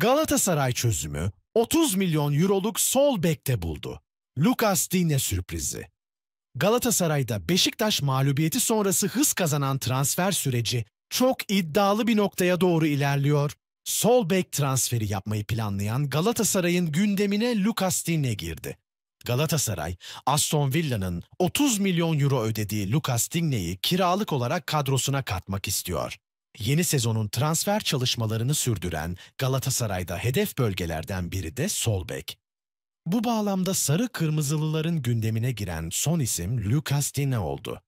Galatasaray çözümü 30 milyon euroluk sol bekte buldu. Lucas Digne sürprizi. Galatasaray'da Beşiktaş mağlubiyeti sonrası hız kazanan transfer süreci çok iddialı bir noktaya doğru ilerliyor. Sol bek transferi yapmayı planlayan Galatasaray'ın gündemine Lucas Digne girdi. Galatasaray, Aston Villa'nın 30 milyon euro ödediği Lucas Digne'yi kiralık olarak kadrosuna katmak istiyor. Yeni sezonun transfer çalışmalarını sürdüren Galatasaray'da hedef bölgelerden biri de solbek. Bu bağlamda sarı kırmızılıların gündemine giren son isim Lucas Digne oldu.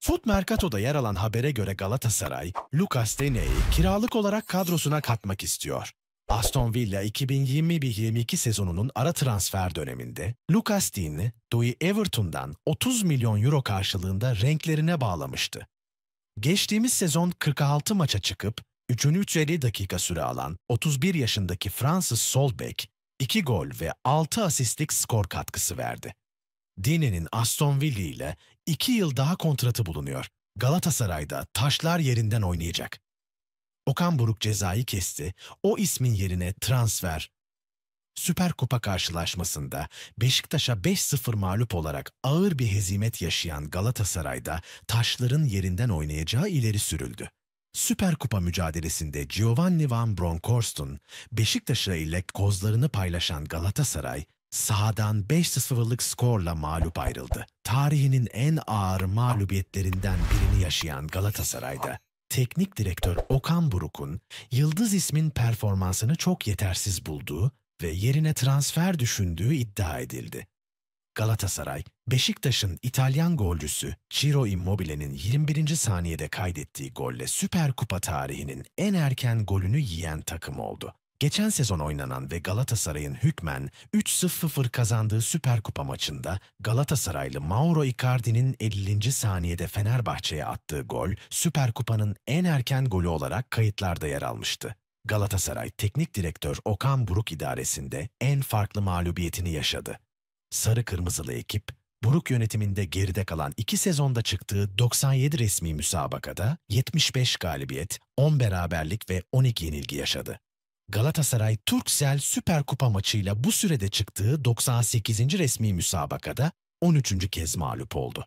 Foot Mercato'da yer alan habere göre Galatasaray, Lucas Dine'yi kiralık olarak kadrosuna katmak istiyor. Aston Villa 2021-22 sezonunun ara transfer döneminde Lucas Digne, Doi Everton'dan 30 milyon euro karşılığında renklerine bağlamıştı. Geçtiğimiz sezon 46 maça çıkıp 350 dakika süre alan 31 yaşındaki Fransız Solbek 2 gol ve 6 asistlik skor katkısı verdi. Dine'nin Aston Villa ile 2 yıl daha kontratı bulunuyor. Galatasaray'da taşlar yerinden oynayacak. Okan Buruk cezayı kesti, o ismin yerine transfer, Süper Kupa karşılaşmasında Beşiktaş'a 5-0 mağlup olarak ağır bir hezimet yaşayan Galatasaray'da taşların yerinden oynayacağı ileri sürüldü. Süper Kupa mücadelesinde Giovanni Van Bronckhorst'un Beşiktaş'a ile kozlarını paylaşan Galatasaray, sahadan 5-0'lık skorla mağlup ayrıldı. Tarihinin en ağır mağlubiyetlerinden birini yaşayan Galatasaray'da teknik direktör Okan Buruk'un Yıldız ismin performansını çok yetersiz bulduğu ve yerine transfer düşündüğü iddia edildi. Galatasaray, Beşiktaş'ın İtalyan golcüsü Ciro Immobile'nin 21. saniyede kaydettiği golle Süper Kupa tarihinin en erken golünü yiyen takım oldu. Geçen sezon oynanan ve Galatasaray'ın hükmen 3-0 kazandığı Süper Kupa maçında Galatasaraylı Mauro Icardi'nin 50. saniyede Fenerbahçe'ye attığı gol Süper Kupa'nın en erken golü olarak kayıtlarda yer almıştı. Galatasaray Teknik Direktör Okan Buruk idaresinde en farklı mağlubiyetini yaşadı. Sarı Kırmızılı ekip, Buruk yönetiminde geride kalan iki sezonda çıktığı 97 resmi müsabakada 75 galibiyet, 10 beraberlik ve 12 yenilgi yaşadı. Galatasaray Turksel Süper Kupa maçıyla bu sürede çıktığı 98. resmi müsabakada 13. kez mağlup oldu.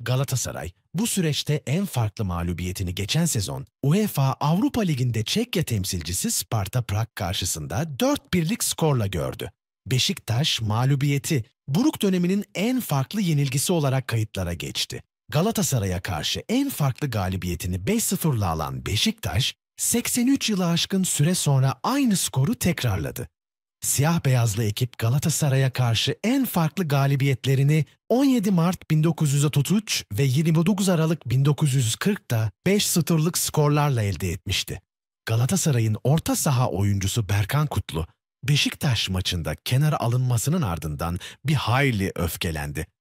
Galatasaray bu süreçte en farklı mağlubiyetini geçen sezon UEFA Avrupa Ligi'nde Çekya temsilcisi Sparta Prag karşısında 4-1'lik skorla gördü. Beşiktaş mağlubiyeti Buruk döneminin en farklı yenilgisi olarak kayıtlara geçti. Galatasaray'a karşı en farklı galibiyetini 5-0'la alan Beşiktaş, 83 yılı aşkın süre sonra aynı skoru tekrarladı. Siyah beyazlı ekip Galatasaray'a karşı en farklı galibiyetlerini 17 Mart 1933 ve 29 Aralık 1940'da 5-0'lık skorlarla elde etmişti. Galatasaray'ın orta saha oyuncusu Berkan Kutlu, Beşiktaş maçında kenara alınmasının ardından bir hayli öfkelendi.